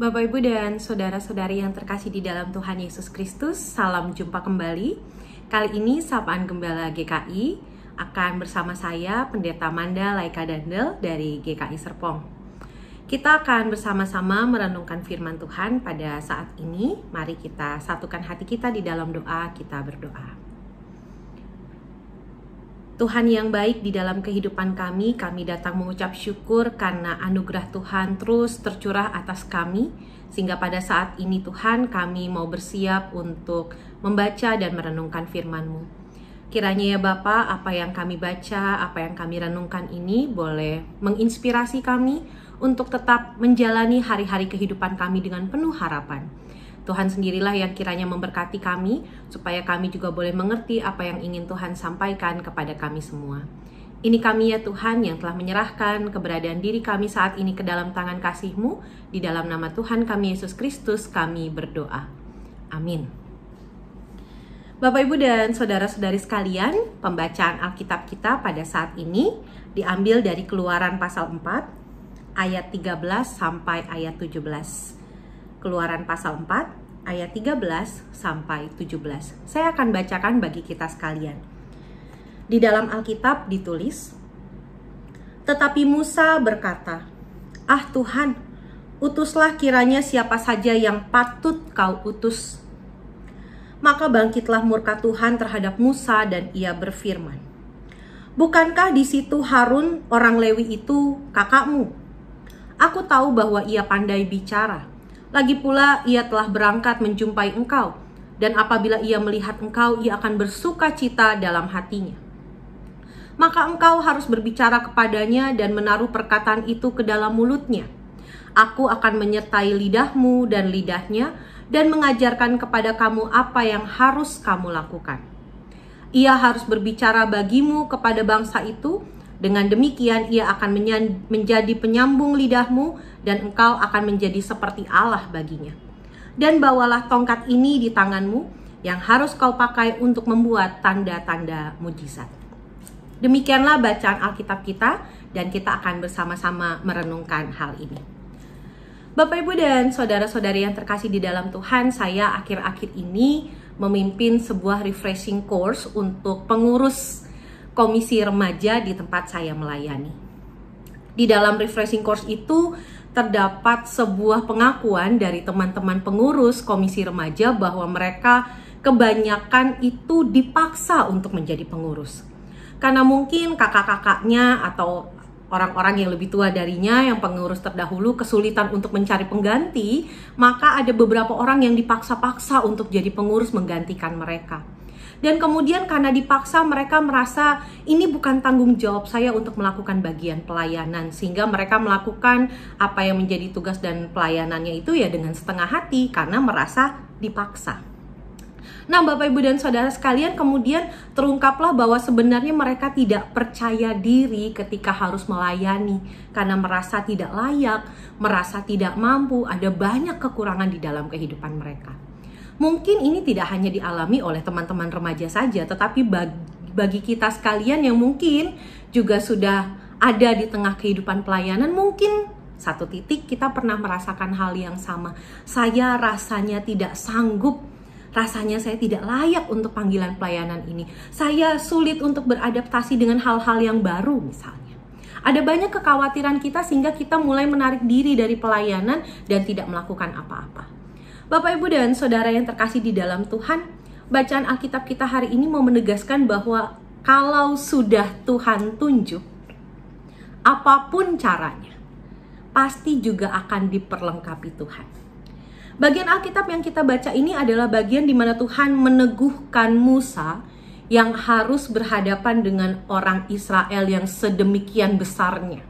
Bapak, Ibu, dan saudara-saudari yang terkasih di dalam Tuhan Yesus Kristus, salam jumpa kembali. Kali ini Sapaan Gembala GKI akan bersama saya Pendeta Manda Laika Dandel dari GKI Serpong. Kita akan bersama-sama merenungkan firman Tuhan pada saat ini. Mari kita satukan hati kita di dalam doa, kita berdoa. Tuhan yang baik di dalam kehidupan kami, kami datang mengucap syukur karena anugerah Tuhan terus tercurah atas kami, sehingga pada saat ini Tuhan kami mau bersiap untuk membaca dan merenungkan firman-Mu. Kiranya ya Bapa, apa yang kami baca, apa yang kami renungkan ini boleh menginspirasi kami untuk tetap menjalani hari-hari kehidupan kami dengan penuh harapan. Tuhan sendirilah yang kiranya memberkati kami, supaya kami juga boleh mengerti apa yang ingin Tuhan sampaikan kepada kami semua. Ini kami ya Tuhan yang telah menyerahkan keberadaan diri kami saat ini ke dalam tangan kasih-Mu. Di dalam nama Tuhan kami Yesus Kristus kami berdoa. Amin. Bapak Ibu dan saudara-saudari sekalian, pembacaan Alkitab kita pada saat ini diambil dari Keluaran pasal 4 ayat 13 sampai ayat 17. Keluaran pasal 4 ayat 13 sampai 17. Saya akan bacakan bagi kita sekalian. Di dalam Alkitab ditulis, Tetapi Musa berkata, Ah Tuhan, utuslah kiranya siapa saja yang patut kau utus. Maka bangkitlah murka Tuhan terhadap Musa dan ia berfirman, Bukankah di situ Harun orang Lewi itu kakakmu? Aku tahu bahwa ia pandai bicara. Lagi pula ia telah berangkat menjumpai engkau, dan apabila ia melihat engkau, ia akan bersuka cita dalam hatinya. Maka engkau harus berbicara kepadanya dan menaruh perkataan itu ke dalam mulutnya. Aku akan menyertai lidahmu dan lidahnya, dan mengajarkan kepada kamu apa yang harus kamu lakukan. Ia harus berbicara bagimu kepada bangsa itu, dengan demikian ia akan menjadi penyambung lidahmu dan engkau akan menjadi seperti Allah baginya. Dan bawalah tongkat ini di tanganmu yang harus kau pakai untuk membuat tanda-tanda mujizat. Demikianlah bacaan Alkitab kita dan kita akan bersama-sama merenungkan hal ini. Bapak Ibu dan saudara-saudari yang terkasih di dalam Tuhan, saya akhir-akhir ini memimpin sebuah refreshing course untuk pengurus komisi remaja di tempat saya melayani. Di dalam refreshing course itu terdapat sebuah pengakuan dari teman-teman pengurus komisi remaja bahwa mereka kebanyakan itu dipaksa untuk menjadi pengurus. Karena mungkin kakak-kakaknya atau orang-orang yang lebih tua darinya yang pengurus terdahulu kesulitan untuk mencari pengganti, maka ada beberapa orang yang dipaksa-paksa untuk jadi pengurus menggantikan mereka dan kemudian karena dipaksa mereka merasa ini bukan tanggung jawab saya untuk melakukan bagian pelayanan sehingga mereka melakukan apa yang menjadi tugas dan pelayanannya itu ya dengan setengah hati karena merasa dipaksa. Nah, Bapak Ibu dan Saudara sekalian, kemudian terungkaplah bahwa sebenarnya mereka tidak percaya diri ketika harus melayani karena merasa tidak layak, merasa tidak mampu, ada banyak kekurangan di dalam kehidupan mereka mungkin ini tidak hanya dialami oleh teman-teman remaja saja, tetapi bagi, bagi kita sekalian yang mungkin juga sudah ada di tengah kehidupan pelayanan, mungkin satu titik kita pernah merasakan hal yang sama. Saya rasanya tidak sanggup rasanya saya tidak layak untuk panggilan pelayanan ini. Saya sulit untuk beradaptasi dengan hal-hal yang baru misalnya. Ada banyak kekhawatiran kita sehingga kita mulai menarik diri dari pelayanan dan tidak melakukan apa-apa. Bapak, Ibu, dan saudara yang terkasih di dalam Tuhan, bacaan Alkitab kita hari ini mau menegaskan bahwa kalau sudah Tuhan tunjuk, apapun caranya, pasti juga akan diperlengkapi Tuhan. Bagian Alkitab yang kita baca ini adalah bagian di mana Tuhan meneguhkan Musa yang harus berhadapan dengan orang Israel yang sedemikian besarnya.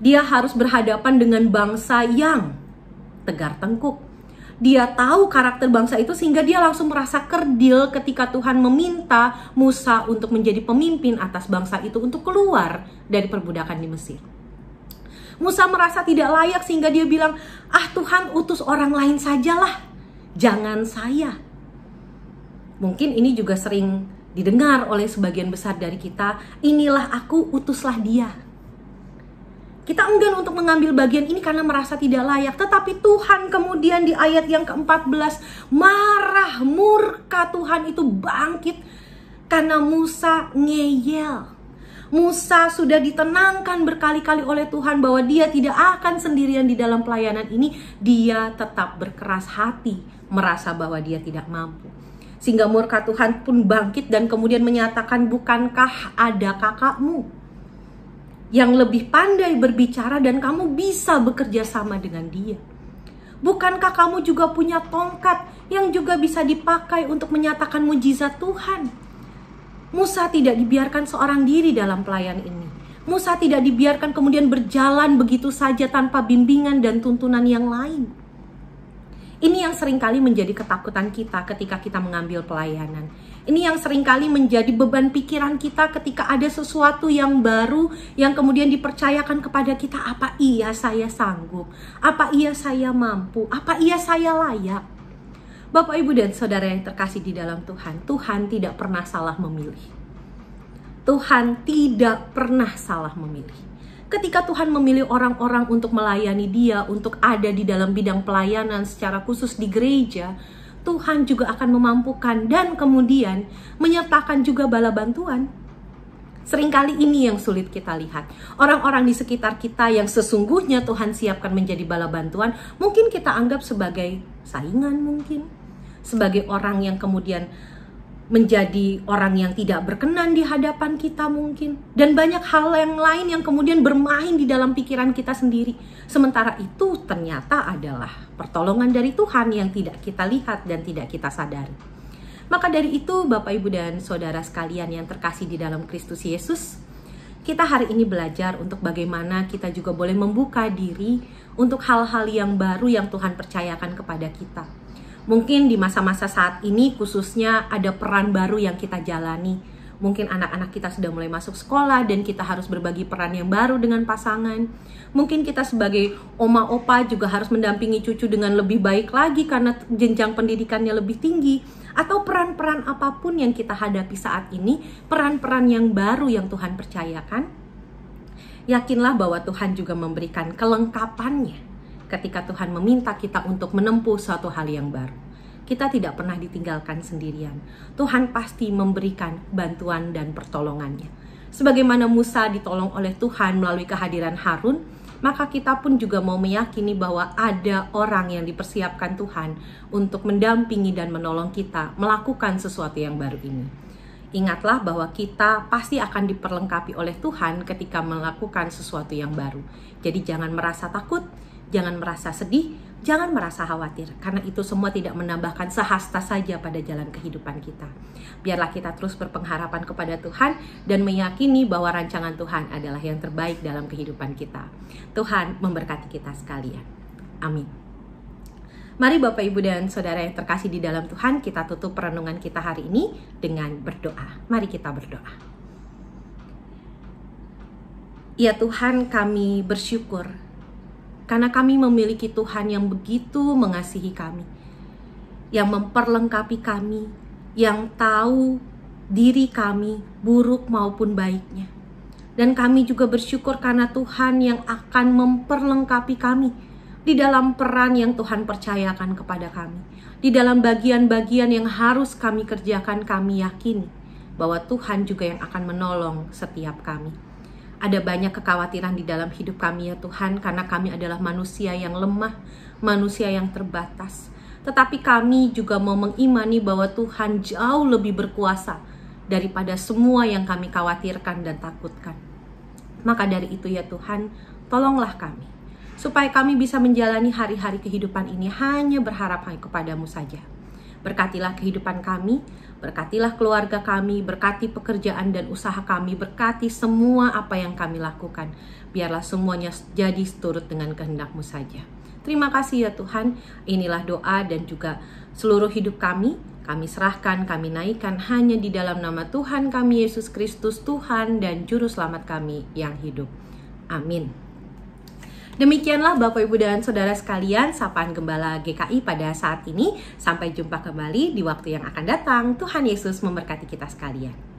Dia harus berhadapan dengan bangsa yang tegar tengkuk, dia tahu karakter bangsa itu sehingga dia langsung merasa kerdil ketika Tuhan meminta Musa untuk menjadi pemimpin atas bangsa itu untuk keluar dari perbudakan di Mesir. Musa merasa tidak layak sehingga dia bilang, "Ah, Tuhan utus orang lain sajalah. Jangan saya." Mungkin ini juga sering didengar oleh sebagian besar dari kita, "Inilah aku, utuslah dia." Kita enggan untuk mengambil bagian ini karena merasa tidak layak. Tetapi Tuhan kemudian di ayat yang ke-14 marah murka Tuhan itu bangkit karena Musa ngeyel. Musa sudah ditenangkan berkali-kali oleh Tuhan bahwa dia tidak akan sendirian di dalam pelayanan ini. Dia tetap berkeras hati, merasa bahwa dia tidak mampu. Sehingga murka Tuhan pun bangkit dan kemudian menyatakan, "Bukankah ada kakakmu?" yang lebih pandai berbicara dan kamu bisa bekerja sama dengan dia. Bukankah kamu juga punya tongkat yang juga bisa dipakai untuk menyatakan mujizat Tuhan? Musa tidak dibiarkan seorang diri dalam pelayan ini. Musa tidak dibiarkan kemudian berjalan begitu saja tanpa bimbingan dan tuntunan yang lain. Ini yang seringkali menjadi ketakutan kita ketika kita mengambil pelayanan. Ini yang seringkali menjadi beban pikiran kita ketika ada sesuatu yang baru yang kemudian dipercayakan kepada kita. Apa iya saya sanggup? Apa iya saya mampu? Apa iya saya layak? Bapak, Ibu, dan Saudara yang terkasih di dalam Tuhan, Tuhan tidak pernah salah memilih. Tuhan tidak pernah salah memilih ketika Tuhan memilih orang-orang untuk melayani Dia, untuk ada di dalam bidang pelayanan secara khusus di gereja, Tuhan juga akan memampukan dan kemudian menyertakan juga bala bantuan. Seringkali ini yang sulit kita lihat. Orang-orang di sekitar kita yang sesungguhnya Tuhan siapkan menjadi bala bantuan, mungkin kita anggap sebagai saingan mungkin. Sebagai orang yang kemudian menjadi orang yang tidak berkenan di hadapan kita mungkin dan banyak hal yang lain yang kemudian bermain di dalam pikiran kita sendiri sementara itu ternyata adalah pertolongan dari Tuhan yang tidak kita lihat dan tidak kita sadari maka dari itu Bapak Ibu dan Saudara sekalian yang terkasih di dalam Kristus Yesus kita hari ini belajar untuk bagaimana kita juga boleh membuka diri untuk hal-hal yang baru yang Tuhan percayakan kepada kita Mungkin di masa-masa saat ini khususnya ada peran baru yang kita jalani. Mungkin anak-anak kita sudah mulai masuk sekolah dan kita harus berbagi peran yang baru dengan pasangan. Mungkin kita sebagai oma opa juga harus mendampingi cucu dengan lebih baik lagi karena jenjang pendidikannya lebih tinggi. Atau peran-peran apapun yang kita hadapi saat ini, peran-peran yang baru yang Tuhan percayakan, yakinlah bahwa Tuhan juga memberikan kelengkapannya ketika Tuhan meminta kita untuk menempuh suatu hal yang baru. Kita tidak pernah ditinggalkan sendirian. Tuhan pasti memberikan bantuan dan pertolongannya. Sebagaimana Musa ditolong oleh Tuhan melalui kehadiran Harun, maka kita pun juga mau meyakini bahwa ada orang yang dipersiapkan Tuhan untuk mendampingi dan menolong kita melakukan sesuatu yang baru ini. Ingatlah bahwa kita pasti akan diperlengkapi oleh Tuhan ketika melakukan sesuatu yang baru. Jadi jangan merasa takut, jangan merasa sedih, jangan merasa khawatir, karena itu semua tidak menambahkan sehasta saja pada jalan kehidupan kita. Biarlah kita terus berpengharapan kepada Tuhan dan meyakini bahwa rancangan Tuhan adalah yang terbaik dalam kehidupan kita. Tuhan memberkati kita sekalian. Amin. Mari Bapak Ibu dan Saudara yang terkasih di dalam Tuhan, kita tutup perenungan kita hari ini dengan berdoa. Mari kita berdoa. Ya Tuhan, kami bersyukur karena kami memiliki Tuhan yang begitu mengasihi kami, yang memperlengkapi kami, yang tahu diri kami, buruk maupun baiknya. Dan kami juga bersyukur karena Tuhan yang akan memperlengkapi kami di dalam peran yang Tuhan percayakan kepada kami. Di dalam bagian-bagian yang harus kami kerjakan, kami yakini bahwa Tuhan juga yang akan menolong setiap kami ada banyak kekhawatiran di dalam hidup kami ya Tuhan karena kami adalah manusia yang lemah, manusia yang terbatas. Tetapi kami juga mau mengimani bahwa Tuhan jauh lebih berkuasa daripada semua yang kami khawatirkan dan takutkan. Maka dari itu ya Tuhan, tolonglah kami supaya kami bisa menjalani hari-hari kehidupan ini hanya berharap kepadamu saja. Berkatilah kehidupan kami, berkatilah keluarga kami, berkati pekerjaan dan usaha kami, berkati semua apa yang kami lakukan. Biarlah semuanya jadi seturut dengan kehendakmu saja. Terima kasih ya Tuhan, inilah doa dan juga seluruh hidup kami. Kami serahkan, kami naikkan hanya di dalam nama Tuhan kami, Yesus Kristus, Tuhan dan Juru Selamat kami yang hidup. Amin. Demikianlah Bapak Ibu dan Saudara sekalian sapaan Gembala GKI pada saat ini. Sampai jumpa kembali di waktu yang akan datang. Tuhan Yesus memberkati kita sekalian.